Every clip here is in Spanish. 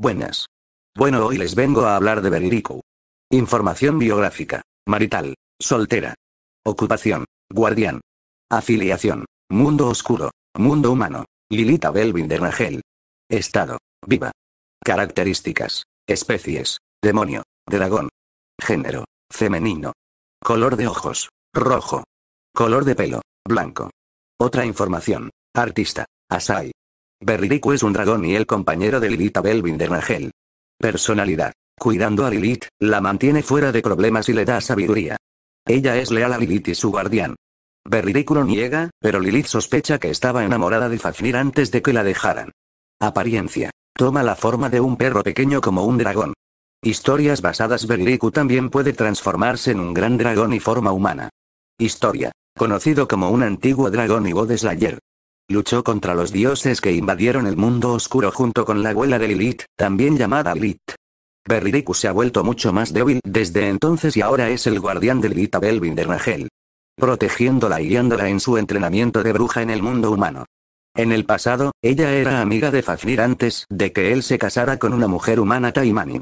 Buenas. Bueno, hoy les vengo a hablar de Beriricu. Información biográfica. Marital. Soltera. Ocupación. Guardián. Afiliación. Mundo oscuro. Mundo humano. Lilita Belvin de Rangel. Estado. Viva. Características. Especies. Demonio. Dragón. Género. Femenino. Color de ojos. Rojo. Color de pelo. Blanco. Otra información. Artista. Asai. Beririku es un dragón y el compañero de Lilith de Rangel. Personalidad. Cuidando a Lilith, la mantiene fuera de problemas y le da sabiduría. Ella es leal a Lilith y su guardián. Beririku lo niega, pero Lilith sospecha que estaba enamorada de Fafnir antes de que la dejaran. Apariencia. Toma la forma de un perro pequeño como un dragón. Historias basadas Beririku también puede transformarse en un gran dragón y forma humana. Historia. Conocido como un antiguo dragón y Bodeslayer. Luchó contra los dioses que invadieron el mundo oscuro junto con la abuela de Lilith, también llamada Lilith. Berridicu se ha vuelto mucho más débil desde entonces y ahora es el guardián de Lilith Belvin de Rangel. Protegiéndola y guiándola en su entrenamiento de bruja en el mundo humano. En el pasado, ella era amiga de Fafnir antes de que él se casara con una mujer humana Taimani.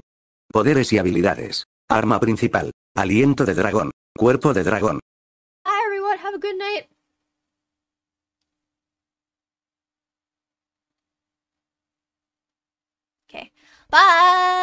Poderes y habilidades. Arma principal. Aliento de dragón. Cuerpo de dragón. Okay. Bye!